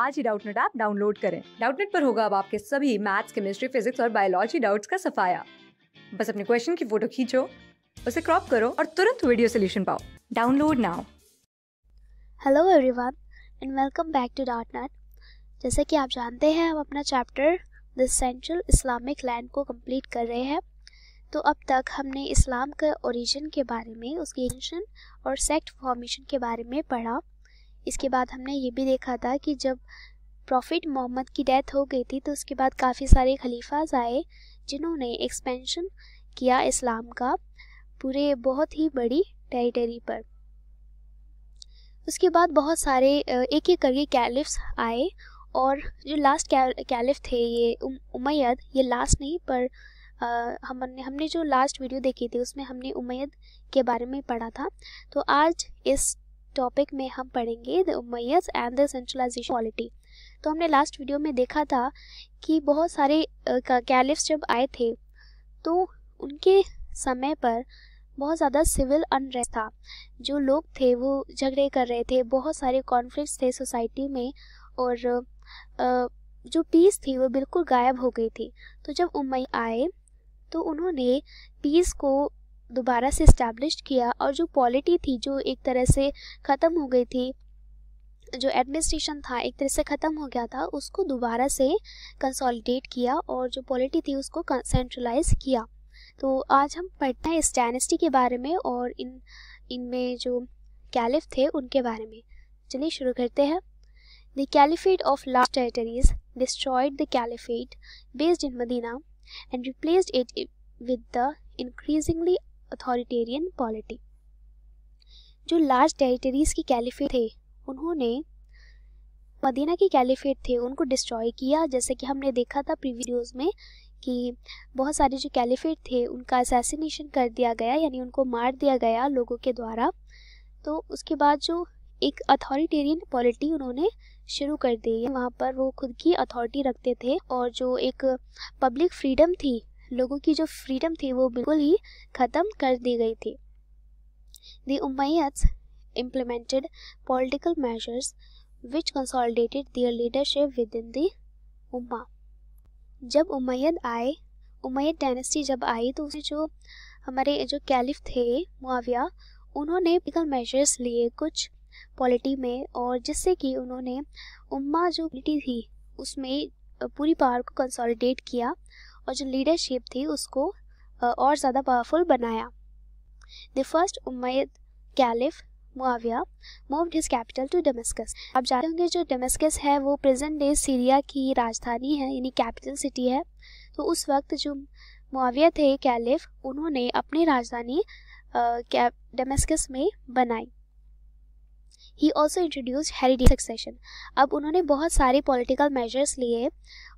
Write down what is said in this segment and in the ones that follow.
आज ही Doubtnut app download करें डाउटनेट पर होगा अब आपके सभी मैथ्स केमिस्ट्री फिजिक्स और बायोलॉजी डाउट्स का सफाया बस अपने क्वेश्चन की फोटो खींचो उसे क्रॉप करो और तुरंत वीडियो सोल्यूशन पाओ download now hello everyone and welcome back to Doubtnut जैसे कि आप जानते हैं हम अपना chapter the central Islamic land को कंप्लीट कर रहे हैं तो अब तक हमने इस्लाम के ओरिजिन के बारे में उसकी एंशन और सेक्ट फॉर्मेशन के बारे में पढ़ा इसके बाद हमने ये भी देखा था कि जब प्रॉफिट मोहम्मद की डेथ हो गई थी तो उसके बाद काफ़ी सारे खलीफाज आए जिन्होंने एक्सपेंशन किया इस्लाम का पूरे बहुत ही बड़ी टेरिटरी पर उसके बाद बहुत सारे एक एक करके कैलिफ्स आए और जो लास्ट कैलिफ थे ये उमैद ये लास्ट नहीं पर हमने हमने जो लास्ट वीडियो देखी थी उसमें हमने उमैद के बारे में पढ़ा था तो आज इस टॉपिक में हम पढ़ेंगे the Umayyads and the centralisation polity तो हमने लास्ट वीडियो में देखा था कि बहुत सारे कैलिफ्स जब आए थे तो उनके समय पर बहुत ज़्यादा सिविल अनरेस्ट था जो लोग थे वो झगड़े कर रहे थे बहुत सारे कॉन्फ्लिक्ट्स थे सोसाइटी में और जो पीस थी वो बिल्कुल गायब हो गई थी तो जब उमैया आए तो उन्होंने पीस को दोबारा से इस्टेब्लिश किया और जो पॉलिटी थी जो एक तरह से ख़त्म हो गई थी जो एडमिनिस्ट्रेशन था एक तरह से ख़त्म हो गया था उसको दोबारा से कंसोलिडेट किया और जो पॉलिटी थी उसको सेंट्रलाइज किया तो आज हम पढ़ते हैं इस डायनेस्टी के बारे में और इन इनमें जो कैलिफ थे उनके बारे में चलिए शुरू करते हैं the caliphate of last territories destroyed the caliphate based in Medina and replaced it with the increasingly authoritarian polity जो लार्ज टेरिटरीज़ की कैलिफेट थे उन्होंने मदीना की कैलिफेट थे उनको डिस्ट्रॉय किया जैसे कि हमने देखा था प्रीवियस में कि बहुत सारे जो कैलिफेट थे उनका असैसिनेशन कर दिया गया यानी उनको मार दिया गया लोगों के द्वारा तो उसके बाद जो एक अथॉरिटेरियन पॉलिटी उन्होंने शुरू कर दी वहाँ पर वो खुद की अथॉरिटी रखते थे और जो एक पब्लिक फ्रीडम थी लोगों की जो फ्रीडम थी वो बिल्कुल ही ख़त्म कर दी गई थी The implemented political measures which consolidated their leadership within the umma जब उमैयद आए उमैयद डायनेस्टी जब आई तो उसमें जो हमारे जो कैलिफ थे मुआविया उन्होंने पॉलिटिकल मेजर्स लिए कुछ पॉलिटी में और जिससे कि उन्होंने उम्मा जो पॉलिटी थी उसमें पूरी पावर को कंसोलिडेट किया और जो लीडरशिप थी उसको और ज़्यादा पावरफुल बनाया the first Umayyad caliph Muawiya moved his capital to Damascus आप जानते होंगे जो डोमेस्कस है वो प्रेजेंट डे सीरिया की राजधानी है यानी कैपिटल सिटी है तो उस वक्त जो मुआविया थे कैलिफ उन्होंने अपनी राजधानी डोमेस्कस में बनाई he also introduce heritage succession अब उन्होंने बहुत सारे पॉलिटिकल मेजर्स लिए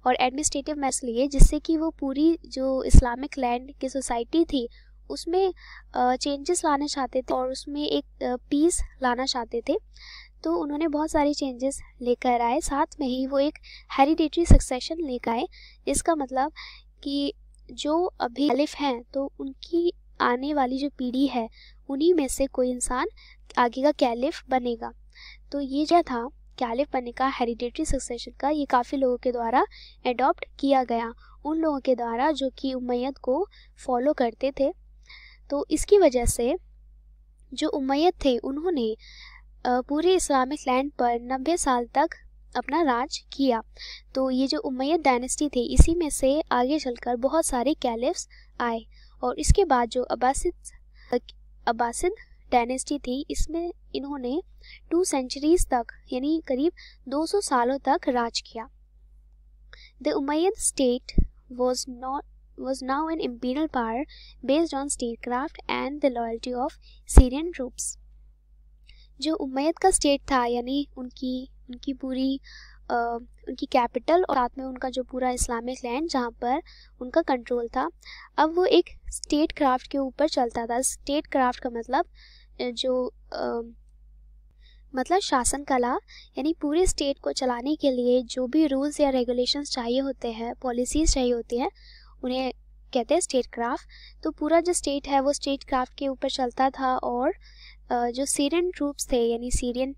और एडमिनिस्ट्रेटिव मेजर्स लिए जिससे कि वो पूरी जो इस्लामिक लैंड की सोसाइटी थी उसमें चेंजेस लाना चाहते थे और उसमें एक पीस लाना चाहते थे तो उन्होंने बहुत सारे चेंजेस लेकर आए साथ में ही वो एक हेरिडेटरी सक्सेशन लेकर आए जिसका मतलब कि जो अभी अलिफ हैं तो उनकी आने वाली जो पीढ़ी है उन्हीं में से कोई इंसान आगे का कैलिफ बनेगा तो ये जो था कैलिफ बनने का हेरिडेटरी सक्सेशन का ये काफ़ी लोगों के द्वारा एडॉप्ट किया गया उन लोगों के द्वारा जो कि उमैयद को फॉलो करते थे तो इसकी वजह से जो उमैयद थे उन्होंने पूरे इस्लामिक लैंड पर नब्बे साल तक अपना राज किया तो ये जो उमैयद डायनेस्टी थी इसी में से आगे चलकर बहुत सारे कैलिफ्स आए और इसके बाद जो अब्बासिद अब्बासिद डायनेस्टी थी इसमें इन्होंने टू सेंचुरीज तक यानी करीब 200 सालों तक राज किया the Umayyad state was not was now an imperial power based on state craft and the loyalty of Syrian troops. जो उमैद का स्टेट था यानी उनकी उनकी पूरी उनकी कैपिटल और साथ में उनका जो पूरा इस्लामिक लैंड जहाँ पर उनका कंट्रोल था अब वो एक स्टेट क्राफ्ट के ऊपर चलता था स्टेट क्राफ्ट का मतलब जो आ, मतलब शासन कला यानी पूरे स्टेट को चलाने के लिए जो भी रूल्स या रेगुलेशंस चाहिए होते हैं पॉलिसीज चाहिए होती हैं उन्हें कहते हैं स्टेट क्राफ्ट तो पूरा जो स्टेट है वो स्टेट क्राफ्ट के ऊपर चलता था और जो सीरियन ट्रूप्स थे यानी सीरियन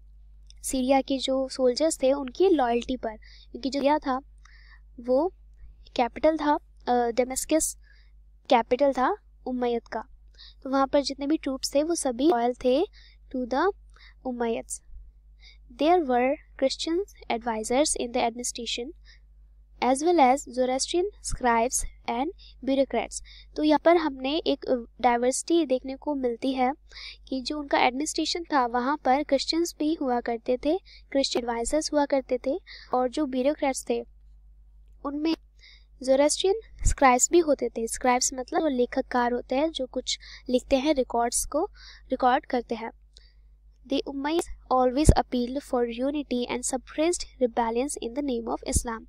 सीरिया के जो सोल्जर्स थे उनकी लॉयल्टी पर क्योंकि जो सीरिया था वो कैपिटल था डेमस्कस कैपिटल था उमैद का तो वहाँ पर जितने भी ट्रूप्स थे वो सभी लॉयल थे to the Umayyad there were Christian advisers in the administration as well as Zoroastrian scribes and bureaucrats तो यहाँ पर हमने एक डाइवर्सिटी देखने को मिलती है कि जो उनका एडमिनिस्ट्रेशन था वहाँ पर क्रिश्चियंस भी हुआ करते थे क्रिश्चियन एडवाइजर्स हुआ करते थे और जो ब्यूरोक्रेट्स थे उनमें जोरेस्ट्रियन स्क्राइब्स भी होते थे स्क्राइब्स मतलब लेखककार होते हैं जो कुछ लिखते हैं रिकॉर्ड्स को रिकॉर्ड करते हैं The Umayyads always appealed for unity and suppressed rebellions in the name of Islam.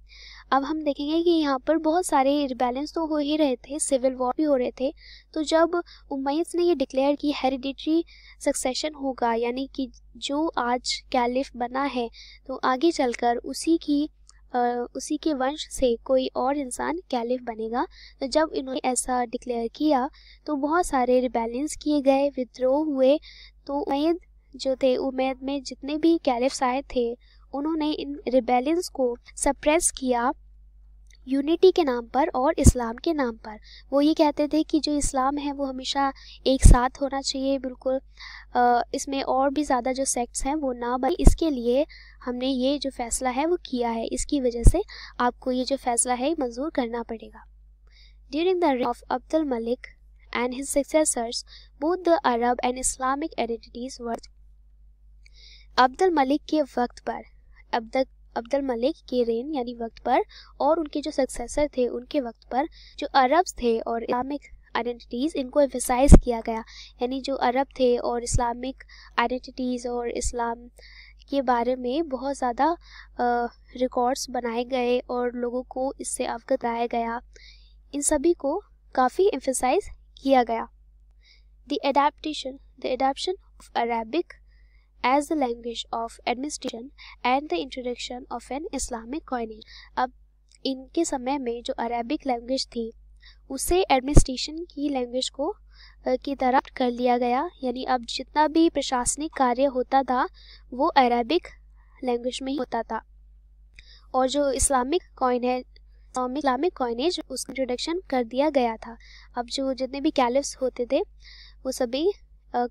अब हम देखेंगे कि यहाँ पर बहुत सारे रिबेलेंस तो हो ही रहे थे सिविल वॉर भी हो रहे थे तो जब उमैस ने ये डिक्लेयर की हेरिडिटरी सक्सेशन होगा यानी कि जो आज कैलिफ बना है तो आगे चलकर उसी की उसी के वंश से कोई और इंसान कैलिफ बनेगा तो जब इन्होंने ऐसा डिक्लेयर किया तो बहुत सारे रिबेलेंस किए गए विद्रोह हुए तो उमैद जो थे उमैद में जितने भी कैलिफ्स आए थे उन्होंने इन रिबेलियंस को सप्रेस किया यूनिटी के नाम पर और इस्लाम के नाम पर वो ये कहते थे कि जो इस्लाम है वो हमेशा एक साथ होना चाहिए बिल्कुल इसमें और भी ज़्यादा जो सेक्ट्स हैं वो ना बने इसके लिए हमने ये जो फ़ैसला है वो किया है इसकी वजह से आपको ये जो फ़ैसला है मंजूर करना पड़ेगा during the reign of Abdul Malik and his successors both the Arab and Islamic identities were Abdul Malik के वक्त पर अब्दुल अब्दुल मलिक के रेन यानी वक्त पर और उनके जो सक्सेसर थे उनके वक्त पर जो अरब्स थे और इस्लामिक आइडेंटिटीज़ इनको एम्फिसाइज किया गया यानी जो अरब थे और इस्लामिक आइडेंटिटीज़ और इस्लाम के बारे में बहुत ज़्यादा रिकॉर्ड्स बनाए गए और लोगों को इससे अवगत कराया गया इन सभी को काफ़ी एम्फिसाइज किया गया the adaptation the adoption of Arabic as the language of administration and the introduction of an Islamic coining अब इनके समय में जो अरेबिक लैंग्वेज थी उसे एडमिनिस्ट्रेशन की लैंग्वेज को की तरह कर लिया गया यानी अब जितना भी प्रशासनिक कार्य होता था वो अरेबिक लैंग्वेज में ही होता था और जो इस्लामिक कॉइन है इस्लामिक कॉइनेज उसका इंट्रोडक्शन कर दिया गया था अब जो जितने भी कैलिफ्स होते थे वो सभी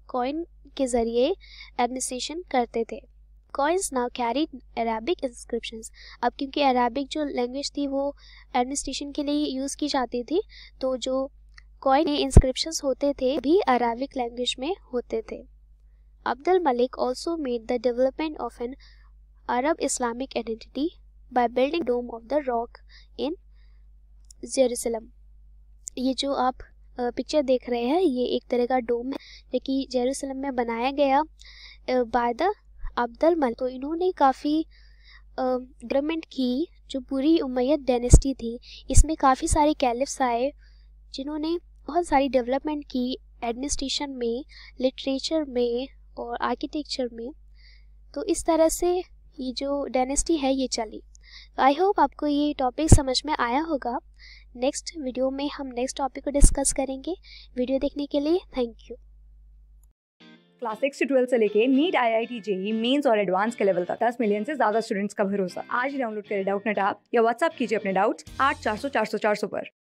कॉइन के ज़रिए एडमिनिस्ट्रेशन करते थे coins now carry Arabic inscription अब क्योंकि अरबिक जो लैंग्वेज थी वो एडमिनिस्ट्रेशन के लिए यूज़ की जाती थी तो जो कॉइन इंस्क्रिप्शन होते थे भी अरबिक लैंग्वेज में होते थे Abdul Malik also made the development of an Arab Islamic identity by building Dome of the Rock in Jerusalem ये जो आप पिक्चर देख रहे हैं ये एक तरह का डोम है जो कि जेरूसलम में बनाया गया बाय द अब्दल मल तो इन्होंने काफ़ी गवर्नमेंट की जो पूरी उमैयद डेनेस्टी थी इसमें काफ़ी सारे कैलिफ्स आए जिन्होंने बहुत सारी डेवलपमेंट की एडमिनिस्ट्रेशन में लिटरेचर में और आर्किटेक्चर में तो इस तरह से ये जो डेनेस्टी है ये चली आई होप आपको ये टॉपिक समझ में आया होगा नेक्स्ट वीडियो में हम नेक्स्ट टॉपिक को डिस्कस करेंगे वीडियो देखने के लिए thank you class six twelfth से लेके NEET I I T JEE mains और एडवांस के लेवल तक दस मिलियन से ज्यादा स्टूडेंट्स का भरोसा आज ही डाउनलोड करें डाउट नेट आप या व्हाट्सअप कीजिए अपने डाउट्स आठ चार सौ चार सौ चार सौ पर